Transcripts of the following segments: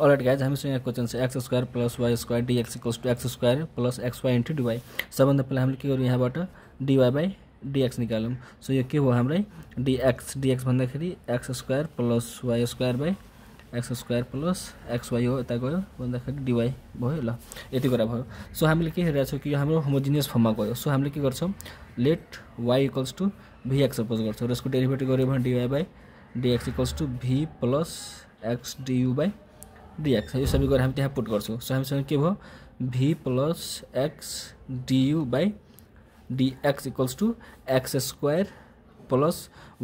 अलरेड guys हामीसँग यहाँ question छ X square plus Y square D X equals to X square plus X Y into D Y सबभन्दा पहिला हामीले के गरौँ यहाँबाट डिवाई बाई डिएक्स निकालौँ सो यो के हो हाम्रै डिएक्स डिएक्स भन्दाखेरि X square plus Y square by X square plus X Y हो यता गयो भन्दाखेरि डिवाई भयो ल यति कुरा भयो सो हामीले के हेरिरहेको छौँ कि यो हाम्रो होमोजिनियस फर्ममा गयो सो हामीले के गर्छौँ let Y equals to V X suppose गर्छौँ र यसको डेरिभेटिभ गऱ्यो भने D Y by D X equals to V plus X D V by D X यो सबै गरेर हामी त्यहाँ पुट गर्छौँ सो हामीसँग के भयो V plus X D V by D X equals to X square plus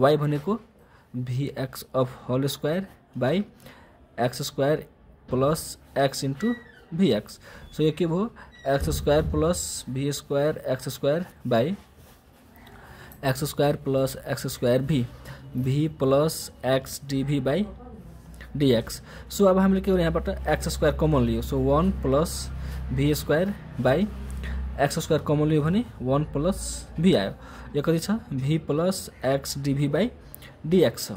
Y भनेको V X of whole square by X square plus X into V X so यो के भयो X square plus V square X square by X square plus X square V V plus X D V by D X so अब हामीले के हो यहाँबाट X square common लियो so one plus V square by X square common लियो भने one plus V आयो यो कति छ V plus X D V by D X छ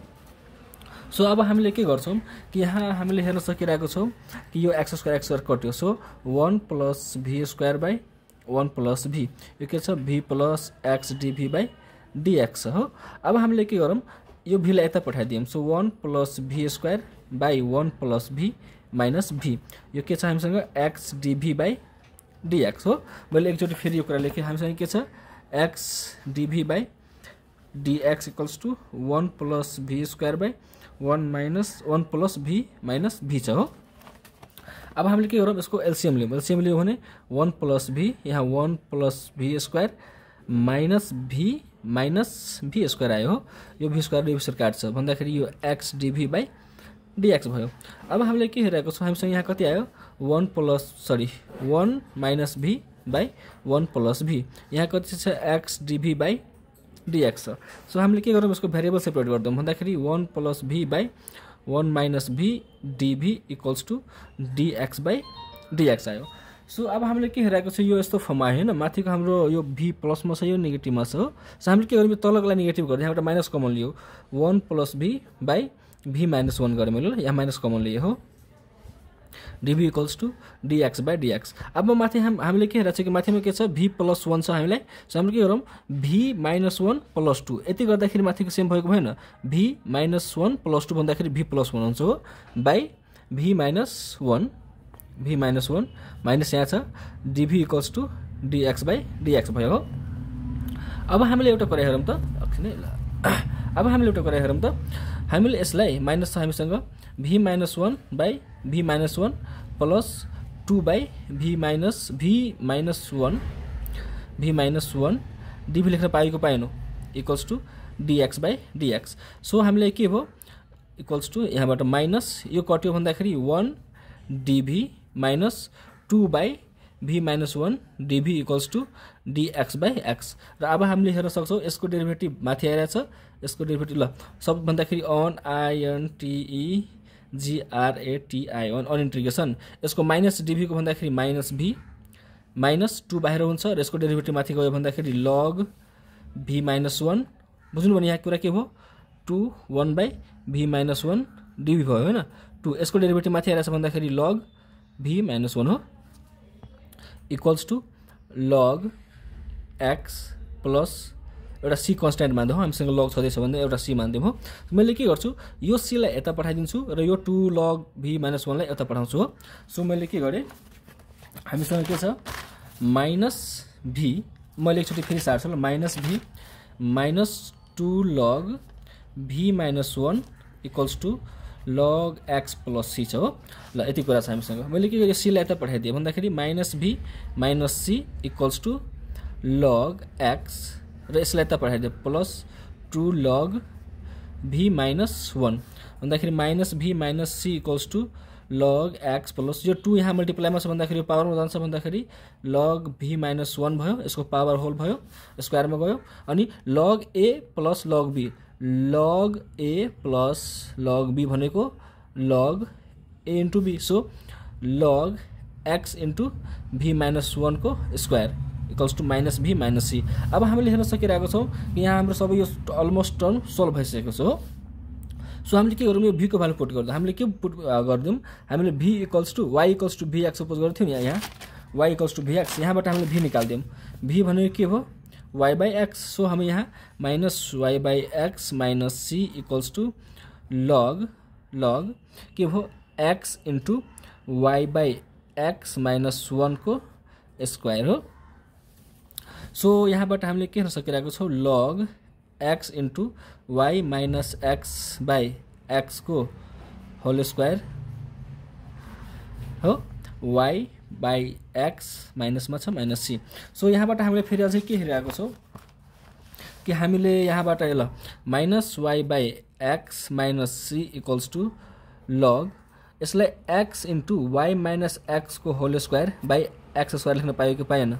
सो अब हामीले के गर्छौँ कि यहाँ हामीले हेर्न सकिरहेको छौँ कि यो एक्स स्क्वायर एक्स स्क्वायर कट्यो so one plus V square by one plus V यो के छ V plus X D V by D X हो अब हामीले के गरौँ यो भीलाई यता पठाइदियौँ so one plus V square by one plus V minus V ये के हम संग एक्स डिभी बाई डीएक्स हो मैं एकचोटि फिर यह लेखे हम संग के X D V by D X equals to one plus V square by one minus one plus V minus V छ हो अब हम के गरौँ इसको एलसीएम लियौँ एलसीएम लियौँ भने प्लस भी यहाँ one plus V square minus V minus V square आए हो यो भी स्क्वायर रिभिसर काट्छ भन्दाखेरि यो एक्स डिभी बाई डिएक्स भयो अब हामीले के हेरेको छौँ हामीसँग यहाँ कति आयो one plus sorry one minus V by one plus V यहाँ कति छ एक्स डिभी बाई डिएक्स छ सो हामीले के गरौँ यसको भेरिएबल सेपरेट गरिदिउँ भन्दाखेरि one plus V by one minus V D V equals to D X by D X आयो सो अब हामीले के हेरेको छ यो यस्तो फर्म आयो होइन माथिको हाम्रो यो भी प्लसमा छ यो नेगेटिभमा छ हो सो हामीले के गर्यौँ तलकोलाई नेगेटिभ गरिदियो एउटा माइनस कमन लियो one plus V by V minus one गरेँ मैले ल यहाँ माइनस कमन लिएँ हो D V equals to D X by D X अब माथि हाम हामीले के हेरेको छ कि माथिमा के छ भी प्लस वान छ हामीलाई सो हामीले के गरौँ V minus one plus two यति गर्दाखेरि माथिको सेम भएको भएन V minus one plus two भन्दाखेरि भी प्लस वान हुन्छ हो by V minus one V minus one minus यहाँ छ D V equals to D X by D X भयो हो अब हामीले एउटा कुरा हेरौँ त अब हामीले एउटा कुरा हेरौँ त हामीले यसलाई माइनस छ हामीसँग V minus one by V minus one plus two by V minus V minus one V minus one D V लेख्न पाएको पाएनौँ equals to D X by D X so हामीलाई के भयो इक्वल्स टू यहाँबाट माइनस यो कट्यो भन्दाखेरि one D V minus two by V minus one D V equals to D X by X र अब हामीले हेर्न सक्छौँ यसको डेरिभेटिभ माथि आइरहेछ यसको डेरिभेटिभ ल सब e, भन्दाखेरि अन आयन टिई जिआरएटिआई वान इन्ट्रिगेसन यसको माइनस डिभीको भन्दाखेरि माइनस भी माइनस टू बाहिर हुन्छ र यसको डेरिभेटिभ माथि गयो भन्दाखेरि लग भी माइनस वान बुझ्नु भने यहाँ कुरा के भयो two one by V minus one D V भयो होइन टू यसको डेरिभेटिभ माथि आइरहेछ भन्दाखेरि लग भी माइनस वान हो equals to log X plus एउटा सी कन्सट्यान्ट मान्दै हो हामीसँग लग छँदैछ भने एउटा सी मान्दै हो मैले के गर्छु यो सीलाई यता पठाइदिन्छु र यो टु लग भी माइनस वानलाई यता पठाउँछु हो सो मैले के गरेँ हामीसँग के छ माइनस भी मैले एकचोटि फेरि सार्छु ल minus V minus two log V minus one equals to log X plus C छ हो ल यति कुरा छ हामीसँग मैले के गरेँ सीलाई यता minus V minus C equals to log X र यसलाई यता plus two log V minus one भन्दाखेरि minus V minus C equals to log X plus यो टू यहाँ मल्टिप्लाईमा छ भन्दाखेरि यो पावरमा जान्छ भन्दाखेरि लग भी माइनस वान भयो यसको पावर होल भयो स्क्वायरमा गयो अनि log A plus log B log A plus log B भनेको log A into B so log X into V minus वानको square equals to minus V minus C अब हामीले हेर्न सकिरहेको छौँ यहाँ हाम्रो सबै यो अलमोस्ट टर्म सल्भ भइसकेको छ हो सो हमें के गरौँ को भीको भ्यालु पुट कर हमें के पुट दूँ हमें V equals to Y equals to V X suppose करते नि यहाँ Y equals to V X यहाँबाट हमें भी निकाल दूँ भी भनेको के हो वाई बाई एक्स सो हम यहाँ minus Y by X minus C equals to log log के भो X into Y by X minus one को स्क्वायर हो सो so, यहाँबाट हमें के हेर्न log X into Y minus X by X को होल स्क्वायर हो वाई बाई एक्स माइनस में माइनस सी सो यहाँबाट हामीले फिर अझै के हेरिरहेको कि हामीले यहाँबाट ल minus Y by X minus C equals to log यसलाई X into Y minus X को whole square by X square लेख्न पायो कि पाएन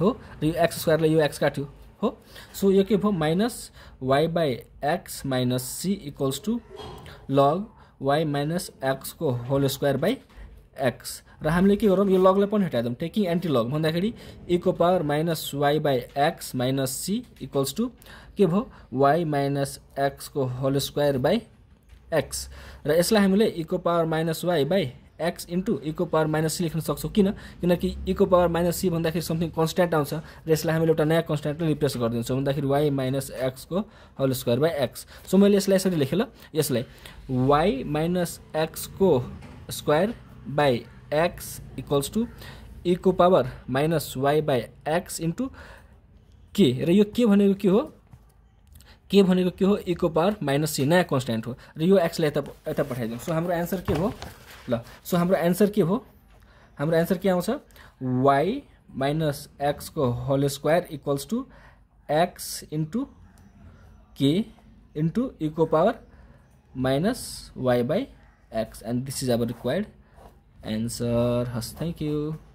हो र यो एक्स स्क्वायरले यो एक्स काट्यो हो सो यह के भयो minus Y by X minus C equals to log Y minus X को होल स्क्वायर बाई एक्स र के गरौँ यह लगला पनि हटाइदिउँ टेकिंग एंटी लग भन्दाखेरि इको power minus Y by X minus C equals to के भो वाई माइनस को होल स्क्वायर बाई एक्स र इको power minus Y by X into इको पावर माइनस सी लेख्न सक्छौँ किन किनकि इको पावर माइनस सी भन्दाखेरि समथिङ कन्सट्यान्ट आउँछ र यसलाई हामीले एउटा नयाँ कन्सट्यान्टले रिप्लेस गरिदिन्छौँ भन्दाखेरि वाई माइनस एक्सको whole square by X so मैले यसलाई यसरी लेखेँ ल यसलाई वाइ माइनस एक्सको square by X equals to इको power minus Y by X into के र यो के भनेको के हो के भनेको के हो इको पावर माइनस सी नयाँ कन्सट्यान्ट हो र यो एक्सलाई यता यता पठाइदिउँ सो हाम्रो एन्सर के हो ल सो एंसर के हो हम एंसर के आँच वाई माइनस एक्स को whole square equals to X into के ई इको power minus Y by X and this is our required answer हस् थैंक यू